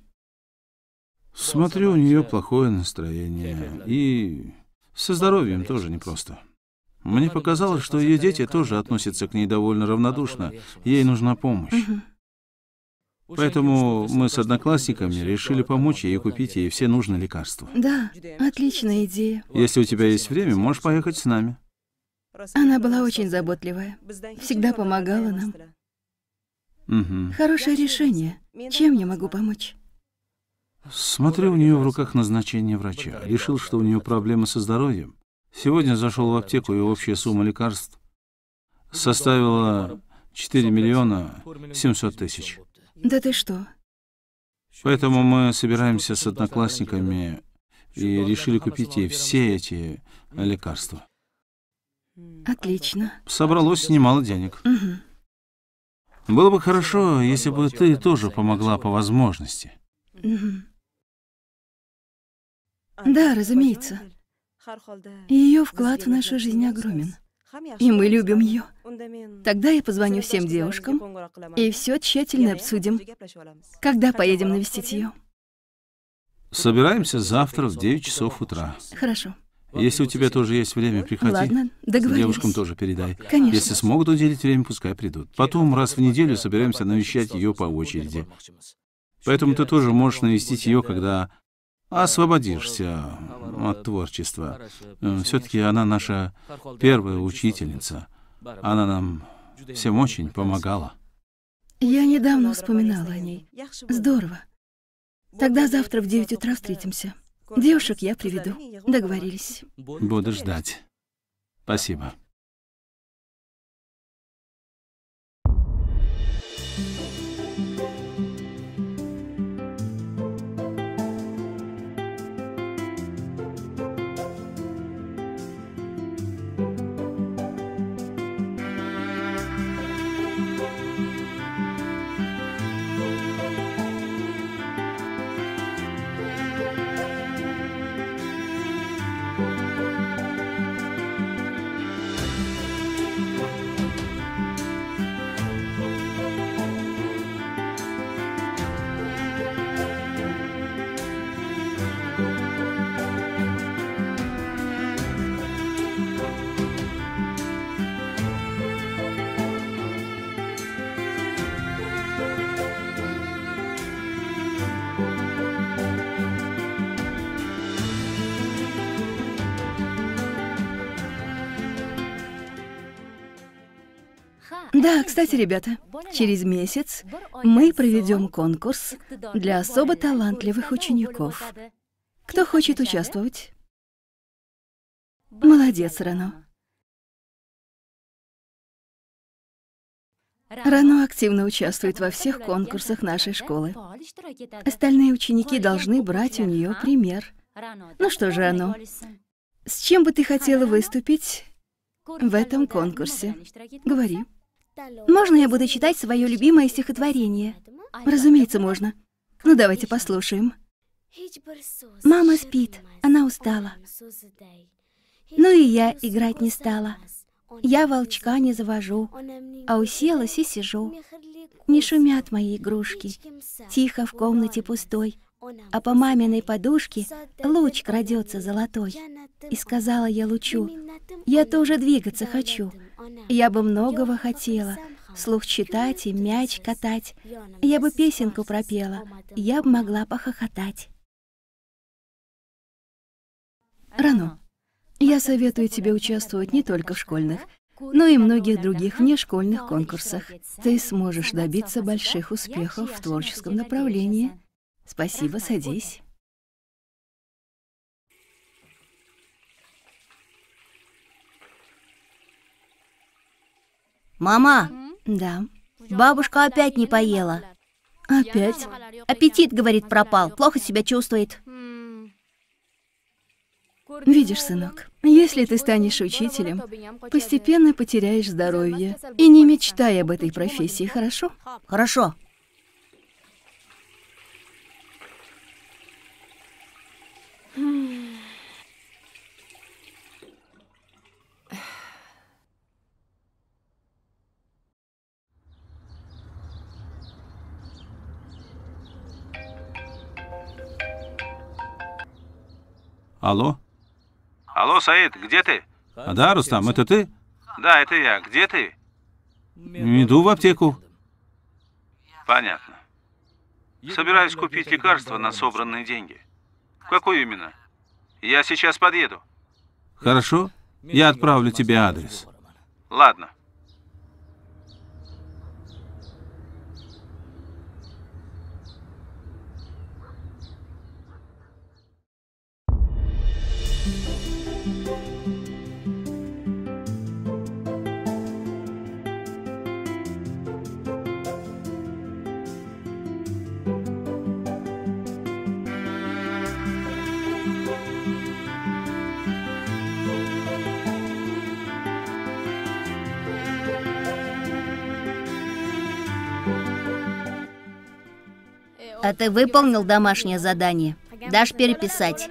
Смотрю, у нее плохое настроение. И со здоровьем тоже непросто. Мне показалось, что ее дети тоже относятся к ней довольно равнодушно. Ей нужна помощь. Поэтому мы с одноклассниками решили помочь ей и купить ей все нужные лекарства. Да, отличная идея. Если у тебя есть время, можешь поехать с нами. Она была очень заботливая, всегда помогала нам. Угу. Хорошее решение. Чем я могу помочь? Смотрю у нее в руках назначение врача. Решил, что у нее проблемы со здоровьем. Сегодня зашел в аптеку, и общая сумма лекарств составила 4 миллиона 700 тысяч. Да ты что? Поэтому мы собираемся с одноклассниками и решили купить ей все эти лекарства. Отлично. Собралось немало денег. Угу. Было бы хорошо, если бы ты тоже помогла по возможности. Угу. Да, разумеется. Ее вклад в нашу жизнь огромен. И мы любим ее. Тогда я позвоню всем девушкам и все тщательно обсудим, когда поедем навестить ее. Собираемся завтра в 9 часов утра. Хорошо. Если у тебя тоже есть время, приходи. Ладно, договорились. Девушкам тоже передай. Конечно. Если смогут уделить время, пускай придут. Потом раз в неделю собираемся навещать ее по очереди. Поэтому ты тоже можешь навестить ее, когда освободишься от творчества. Э, Все-таки она наша первая учительница. Она нам всем очень помогала. Я недавно вспоминала о ней. Здорово. Тогда завтра в 9 утра встретимся. Девушек я приведу. Договорились. Буду ждать. Спасибо. Да, кстати, ребята, через месяц мы проведем конкурс для особо талантливых учеников. Кто хочет участвовать? Молодец, Рано. Рано активно участвует во всех конкурсах нашей школы. Остальные ученики должны брать у нее пример. Ну что же, Рано, с чем бы ты хотела выступить в этом конкурсе? Говори. Можно я буду читать свое любимое стихотворение? Разумеется, можно. Ну давайте послушаем. Мама спит, она устала. Ну и я играть не стала. Я волчка не завожу, а уселась и сижу. Не шумят мои игрушки, тихо в комнате пустой, а по маминой подушке луч крадется золотой. И сказала я лучу, я тоже двигаться хочу — я бы многого хотела. Слух читать и мяч катать. Я бы песенку пропела. Я бы могла похохотать. Рано, я советую тебе участвовать не только в школьных, но и многих других внешкольных конкурсах. Ты сможешь добиться больших успехов в творческом направлении. Спасибо, садись. «Мама!» «Да». «Бабушка опять не поела». «Опять?» «Аппетит, — говорит, — пропал. Плохо себя чувствует». Видишь, сынок, если ты станешь учителем, постепенно потеряешь здоровье. И не мечтай об этой профессии, хорошо? Хорошо. Hmm. Алло? Алло, Саид, где ты? А да, Рустам, это ты? Да, это я. Где ты? Иду в аптеку. Понятно. Собираюсь купить лекарства на собранные деньги. Какой именно? Я сейчас подъеду. Хорошо. Я отправлю тебе адрес. Ладно. А ты выполнил домашнее задание? Дашь переписать?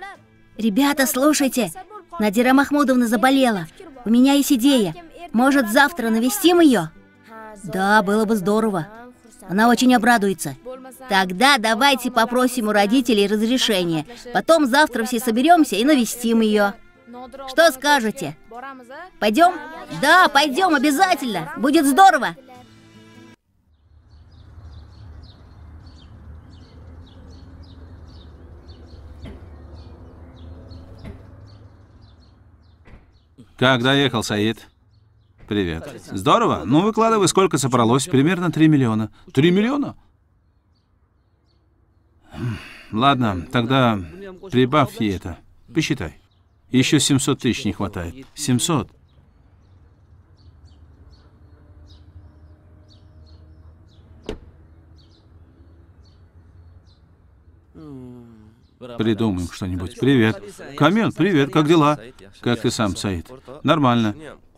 Ребята, слушайте, Надира Махмудовна заболела. У меня есть идея. Может, завтра навестим ее? Да, было бы здорово. Она очень обрадуется. Тогда давайте попросим у родителей разрешение. Потом завтра все соберемся и навестим ее. Что скажете? Пойдем? Да, пойдем обязательно. Будет здорово. Как доехал, Саид? Привет. Здорово? Ну, выкладывай, сколько собралось? Примерно 3 миллиона. 3 миллиона? Ладно, тогда прибавь ей это. Посчитай. Еще 700 тысяч не хватает. 700? Придумаем что-нибудь. Привет. Камен, привет, как дела? Как ты сам, Саид? Нормально.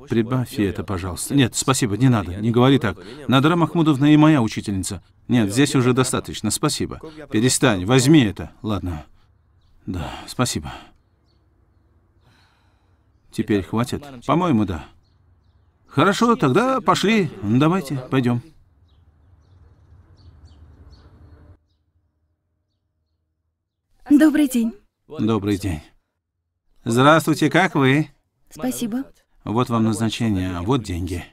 Прибавь это, пожалуйста. Нет, спасибо, не надо, не говори так. Надра Махмудовна и моя учительница. Нет, здесь уже достаточно, спасибо. Перестань, возьми это. Ладно. Да, спасибо. Теперь хватит? По-моему, да. Хорошо, тогда пошли. Давайте, пойдем. Добрый день. Добрый день. Здравствуйте, как вы? Спасибо. Вот вам назначение, а вот деньги.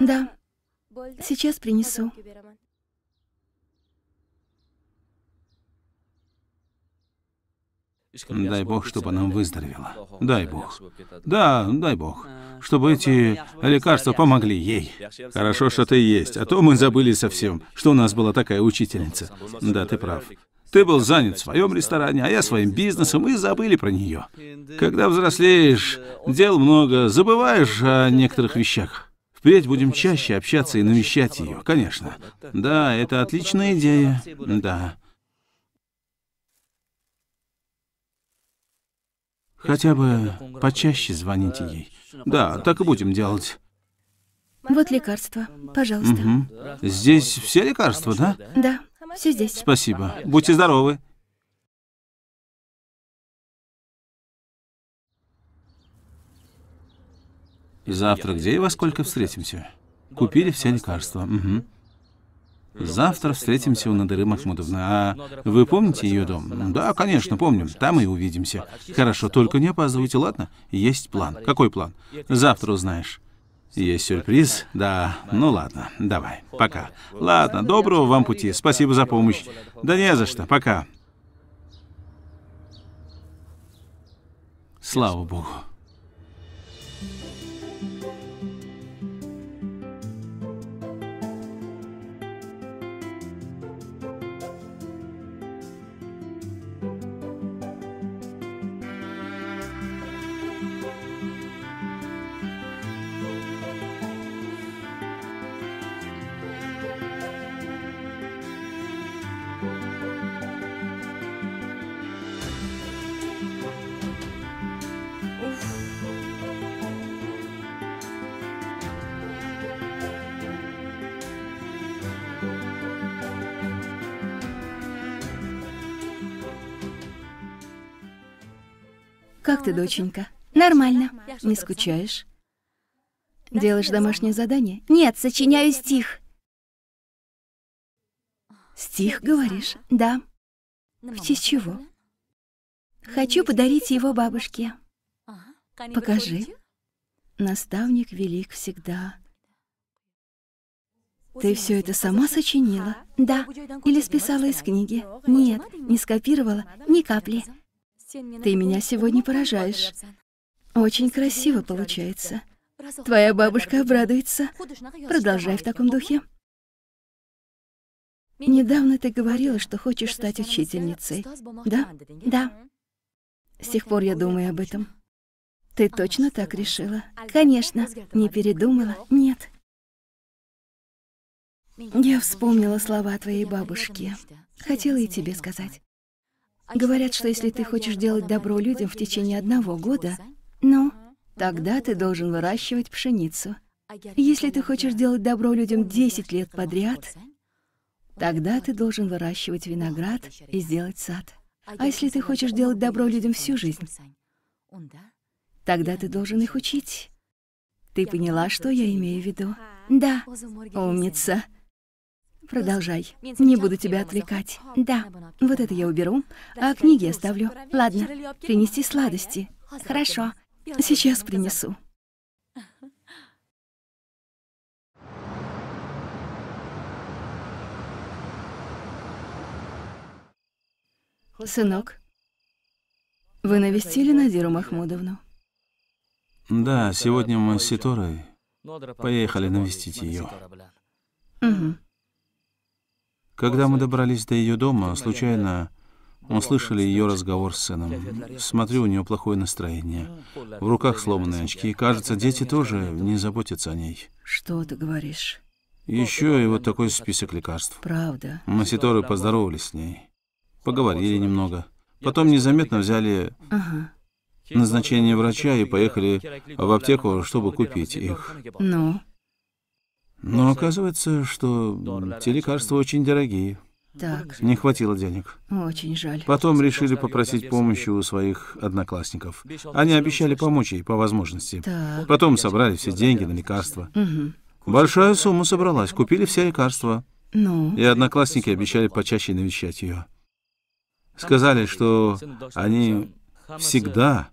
Да. Сейчас принесу. Дай Бог, чтобы она выздоровела. Дай Бог. Да, дай Бог. Чтобы эти лекарства помогли ей. Хорошо, что ты есть, а то мы забыли совсем, что у нас была такая учительница. Да, ты прав. Ты был занят в своем ресторане, а я своим бизнесом, и забыли про нее. Когда взрослеешь, дел много, забываешь о некоторых вещах. Впредь будем чаще общаться и навещать ее, конечно. Да, это отличная идея, да. Хотя бы почаще звоните ей. Да, так и будем делать. Вот лекарство, пожалуйста. Угу. Здесь все лекарства, да? Да. Все здесь. Спасибо. Будьте здоровы. Завтра где и во сколько встретимся? Купили все лекарства. Угу. Завтра встретимся у Надыры Махмудовны. А вы помните ее дом? Да, конечно, помним. Там и увидимся. Хорошо, только не опаздывайте, ладно? Есть план. Какой план? Завтра узнаешь. Есть сюрприз? Да. Ну ладно, давай. Пока. Ладно, доброго вам пути. Спасибо за помощь. Да не за что. Пока. Слава Богу. доченька? Нормально. Не скучаешь? Делаешь домашнее задание? Нет, сочиняю стих. Стих, говоришь? Да. В честь чего? Хочу подарить его бабушке. Покажи. Наставник велик всегда. Ты все это сама сочинила? Да. Или списала из книги? Нет, не скопировала ни капли. Ты меня сегодня поражаешь. Очень красиво получается. Твоя бабушка обрадуется. Продолжай в таком духе. Недавно ты говорила, что хочешь стать учительницей. Да? Да. С тех пор я думаю об этом. Ты точно так решила? Конечно. Не передумала? Нет. Я вспомнила слова твоей бабушки. Хотела и тебе сказать. Говорят, что если ты хочешь делать добро людям в течение одного года, ну, тогда ты должен выращивать пшеницу. Если ты хочешь делать добро людям 10 лет подряд, тогда ты должен выращивать виноград и сделать сад. А если ты хочешь делать добро людям всю жизнь, тогда ты должен их учить. Ты поняла, что я имею в виду? Да, умница. Продолжай. Не буду тебя отвлекать. Да. Вот это я уберу, а книги оставлю. Ладно. Принести сладости. Хорошо. Сейчас принесу. Сынок, вы навестили Надиру Махмудовну? Да, сегодня мы с Ситорой поехали навестить ее. Угу. Когда мы добрались до ее дома, случайно мы слышали ее разговор с сыном. Смотрю, у нее плохое настроение. В руках сломанные очки. Кажется, дети тоже не заботятся о ней. Что ты говоришь? Еще и вот такой список лекарств. Правда. Мы с Иторой поздоровались с ней. Поговорили немного. Потом незаметно взяли ага. назначение врача и поехали в аптеку, чтобы купить их. Ну? Но оказывается, что те лекарства очень дорогие. Так. Не хватило денег. Очень жаль. Потом решили попросить помощи у своих одноклассников. Они обещали помочь ей по возможности. Так. Потом собрали все деньги на лекарства. Угу. Большая сумма собралась, купили все лекарства. Ну. И одноклассники обещали почаще навещать ее. Сказали, что они всегда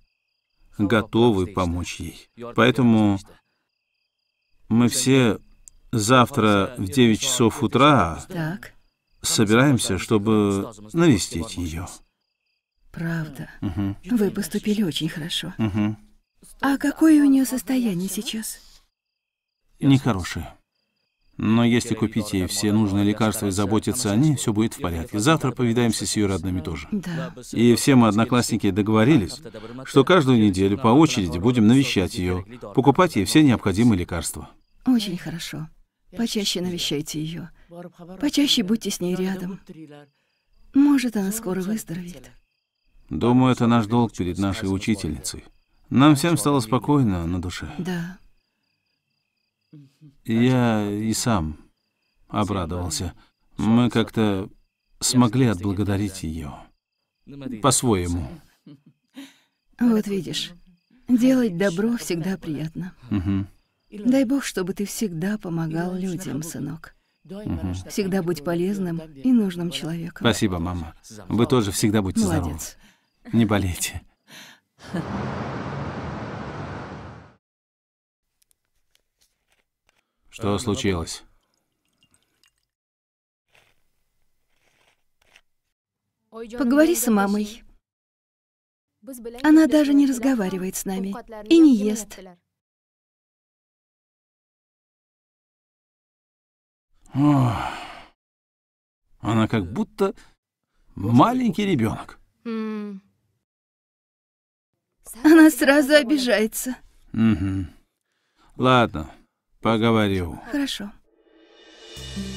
готовы помочь ей. Поэтому мы все завтра в 9 часов утра так. собираемся, чтобы навестить ее. Правда. Угу. Вы поступили очень хорошо. Угу. А какое у нее состояние сейчас? Нехорошее. Но если купить ей все нужные лекарства и заботиться о ней, все будет в порядке. Завтра повидаемся с ее родными тоже. Да. И все мы, одноклассники, договорились, что каждую неделю по очереди будем навещать ее, покупать ей все необходимые лекарства. Очень хорошо. Почаще навещайте ее. Почаще будьте с ней рядом. Может, она скоро выздоровеет. Думаю, это наш долг перед нашей учительницей. Нам всем стало спокойно на душе. Да. Я и сам обрадовался. Мы как-то смогли отблагодарить ее. По-своему. Вот видишь, делать добро всегда приятно. Угу. Дай Бог, чтобы ты всегда помогал людям, сынок. Угу. Всегда будь полезным и нужным человеком. Спасибо, мама. Вы тоже всегда будьте Молодец. здоровы. Не болейте. Что случилось? Поговори с мамой. Она даже не разговаривает с нами и не ест. Она как будто маленький ребенок. Она сразу обижается. Угу. Ладно, поговорю. Хорошо. Хорошо.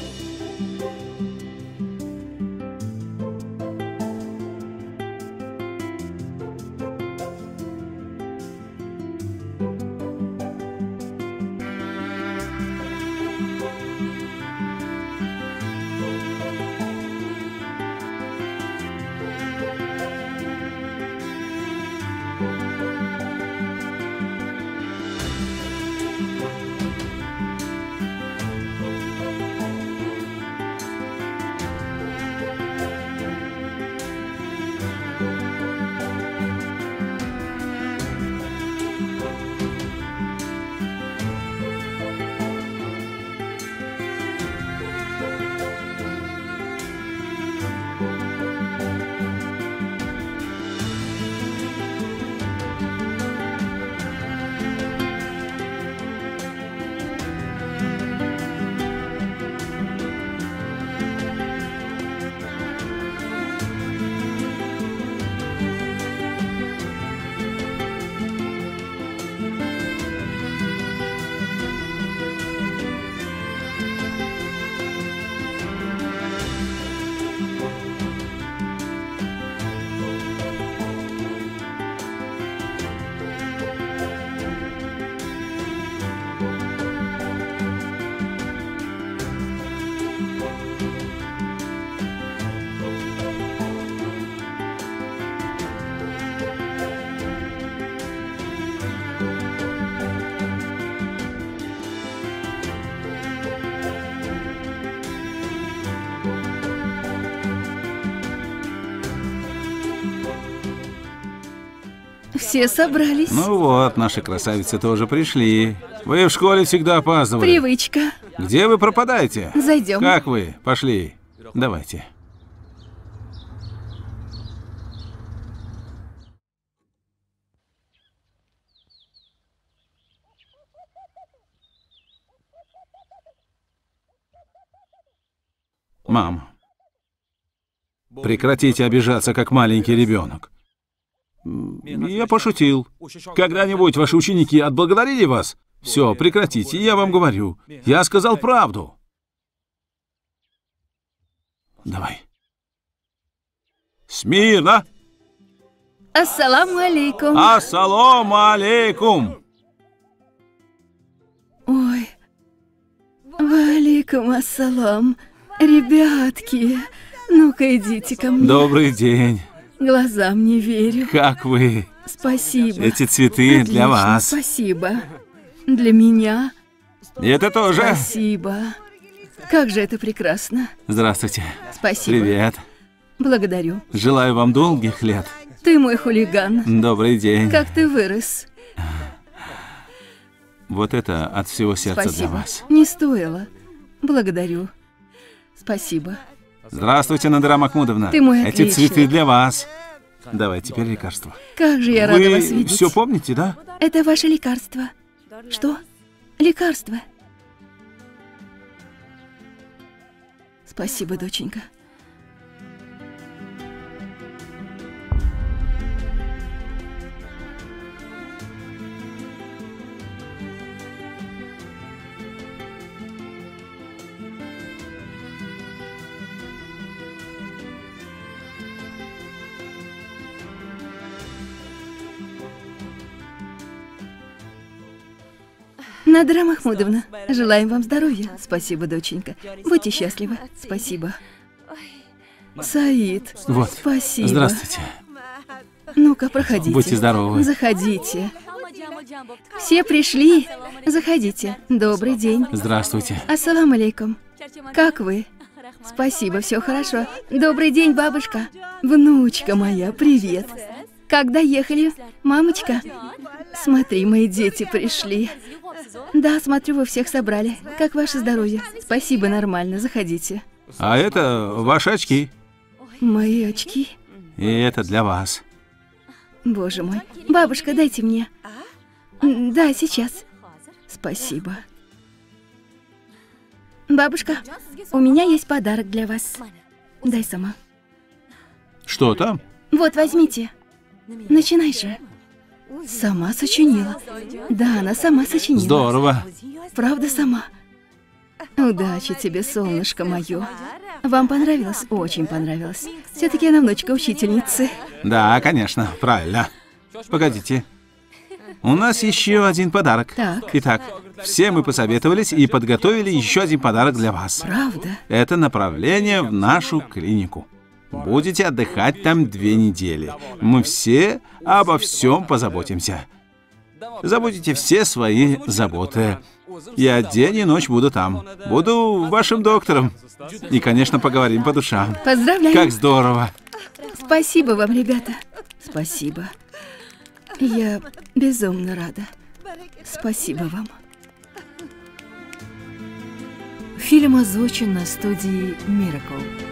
все собрались. Ну вот, наши красавицы тоже пришли. Вы в школе всегда опаздывали. Привычка. Где вы пропадаете? Зайдем. Как вы? Пошли. Давайте. Мам, прекратите обижаться, как маленький ребенок. Я пошутил. Когда-нибудь ваши ученики отблагодарили вас? Все, прекратите, я вам говорю. Я сказал правду. Давай. Смирно! Ассаламу алейкум. Ассаламу алейкум. Ой. Валейкум ассалам. Ребятки, ну-ка идите ко мне. Добрый день. Глазам не верю. Как вы? Спасибо. Эти цветы Отлично, для вас. Спасибо. Для меня. это тоже. Спасибо. Как же это прекрасно. Здравствуйте. Спасибо. Привет. Благодарю. Желаю вам долгих лет. Ты мой хулиган. Добрый день. Как ты вырос. Вот это от всего сердца Спасибо. для вас. Не стоило. Благодарю. Спасибо. Здравствуйте, Надара Махмудовна. Ты мой отличник. Эти цветы для вас. Давай, теперь лекарство. Как же я Вы рада вас видеть. все помните, да? Это ваше лекарство. Что? Лекарство. Спасибо, доченька. Надра Махмудовна, желаем вам здоровья. Спасибо, доченька. Будьте счастливы. Спасибо. Саид. Вот. Спасибо. Здравствуйте. Ну-ка, проходите. Будьте здоровы. Заходите. Все пришли. Заходите. Добрый день. Здравствуйте. Ассалам алейкум. Как вы? Спасибо, все хорошо. Добрый день, бабушка. Внучка моя, привет. Когда ехали? Мамочка? Смотри, мои дети пришли. Да, смотрю, вы всех собрали. Как ваше здоровье? Спасибо, нормально, заходите. А это ваши очки. Мои очки? И это для вас. Боже мой. Бабушка, дайте мне. Да, сейчас. Спасибо. Бабушка, у меня есть подарок для вас. Дай сама. Что там? Вот, возьмите. Начинай же. Сама сочинила. Да, она сама сочинила. Здорово. Правда, сама. Удачи тебе, солнышко мое. Вам понравилось? Очень понравилось. Все-таки она внучка учительницы. Да, конечно, правильно. Погодите. У нас еще один подарок. Так. Итак, все мы посоветовались и подготовили еще один подарок для вас. Правда? Это направление в нашу клинику. Будете отдыхать там две недели. Мы все обо всем позаботимся. Забудете все свои заботы. Я день и ночь буду там. Буду вашим доктором. И, конечно, поговорим по душам. Поздравляю. Как здорово. Спасибо вам, ребята. Спасибо. Я безумно рада. Спасибо вам. Фильм озвучен на студии Miracle.